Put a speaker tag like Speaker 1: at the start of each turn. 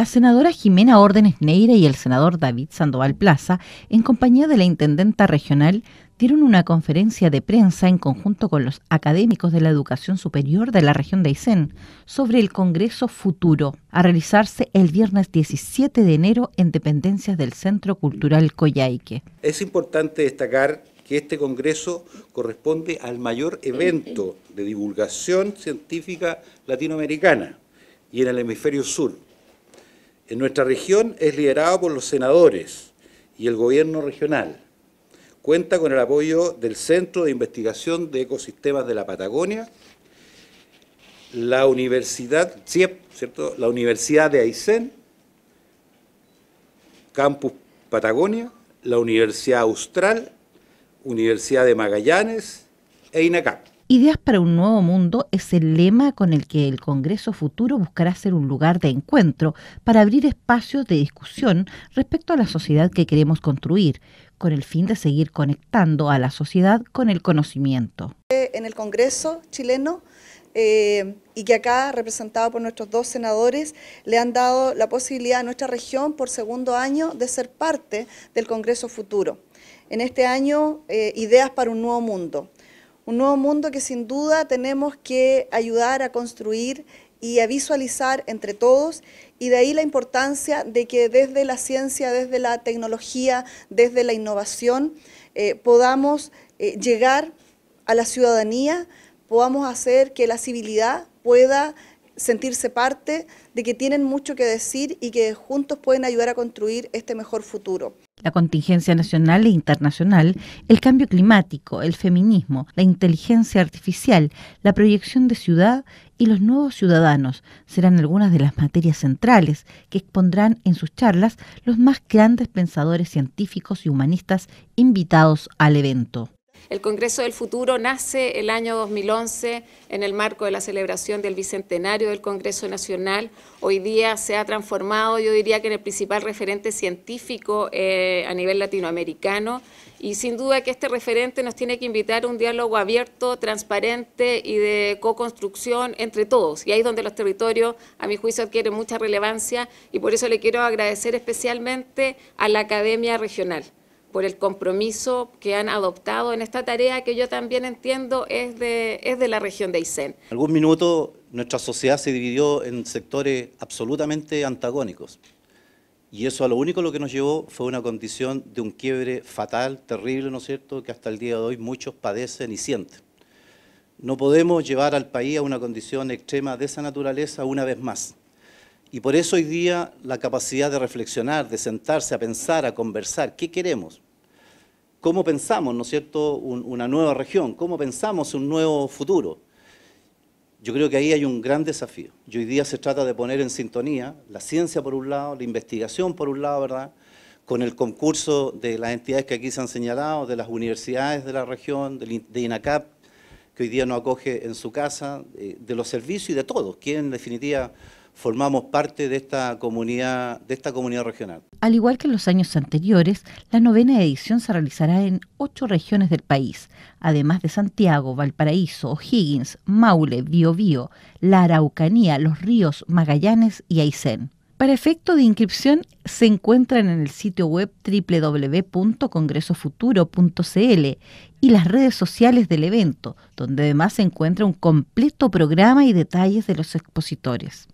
Speaker 1: la senadora Jimena Órdenes Neira y el senador David Sandoval Plaza, en compañía de la intendenta regional, dieron una conferencia de prensa en conjunto con los académicos de la educación superior de la región de Aysén sobre el Congreso Futuro, a realizarse el viernes 17 de enero en dependencias del Centro Cultural Coyhaique.
Speaker 2: Es importante destacar que este Congreso corresponde al mayor evento de divulgación científica latinoamericana y en el hemisferio sur en nuestra región es liderado por los senadores y el gobierno regional. Cuenta con el apoyo del Centro de Investigación de Ecosistemas de la Patagonia, la Universidad, ¿cierto? La Universidad de Aysén, Campus Patagonia, la Universidad Austral, Universidad de Magallanes e INACAP.
Speaker 1: Ideas para un nuevo mundo es el lema con el que el Congreso Futuro buscará ser un lugar de encuentro para abrir espacios de discusión respecto a la sociedad que queremos construir, con el fin de seguir conectando a la sociedad con el conocimiento.
Speaker 3: En el Congreso chileno eh, y que acá, representado por nuestros dos senadores, le han dado la posibilidad a nuestra región por segundo año de ser parte del Congreso Futuro. En este año, eh, Ideas para un Nuevo Mundo. Un nuevo mundo que sin duda tenemos que ayudar a construir y a visualizar entre todos y de ahí la importancia de que desde la ciencia, desde la tecnología, desde la innovación eh, podamos eh, llegar a la ciudadanía, podamos hacer que la civilidad pueda sentirse parte, de que tienen mucho que decir y que juntos pueden ayudar a construir este mejor futuro.
Speaker 1: La contingencia nacional e internacional, el cambio climático, el feminismo, la inteligencia artificial, la proyección de ciudad y los nuevos ciudadanos serán algunas de las materias centrales que expondrán en sus charlas los más grandes pensadores científicos y humanistas invitados al evento.
Speaker 4: El Congreso del Futuro nace el año 2011 en el marco de la celebración del Bicentenario del Congreso Nacional. Hoy día se ha transformado, yo diría que en el principal referente científico eh, a nivel latinoamericano y sin duda que este referente nos tiene que invitar a un diálogo abierto, transparente y de co-construcción entre todos. Y ahí es donde los territorios, a mi juicio, adquieren mucha relevancia y por eso le quiero agradecer especialmente a la Academia Regional por el compromiso que han adoptado en esta tarea que yo también entiendo es de, la región de Aysén.
Speaker 5: En algún minuto nuestra sociedad se dividió en sectores absolutamente antagónicos y eso a lo único lo que nos llevó fue una condición de un quiebre fatal, terrible, ¿no es cierto?, que hasta el día de hoy muchos padecen y sienten. No podemos llevar al país a una condición extrema de esa naturaleza una vez más. Y por eso hoy día la capacidad de reflexionar, de sentarse a pensar, a conversar, ¿qué queremos? ¿Cómo pensamos, no es cierto, una nueva región? ¿Cómo pensamos un nuevo futuro? Yo creo que ahí hay un gran desafío. Y hoy día se trata de poner en sintonía la ciencia por un lado, la investigación por un lado, ¿verdad? Con el concurso de las entidades que aquí se han señalado, de las universidades de la región, de INACAP, que hoy día nos acoge en su casa, eh, de los servicios y de todos, que en definitiva formamos parte de esta comunidad, de esta comunidad regional.
Speaker 1: Al igual que en los años anteriores, la novena edición se realizará en ocho regiones del país, además de Santiago, Valparaíso, O'Higgins, Maule, Biobío, la Araucanía, Los Ríos, Magallanes y Aysén. Para efecto de inscripción, se encuentran en el sitio web www.congresofuturo.cl y las redes sociales del evento, donde además se encuentra un completo programa y detalles de los expositores.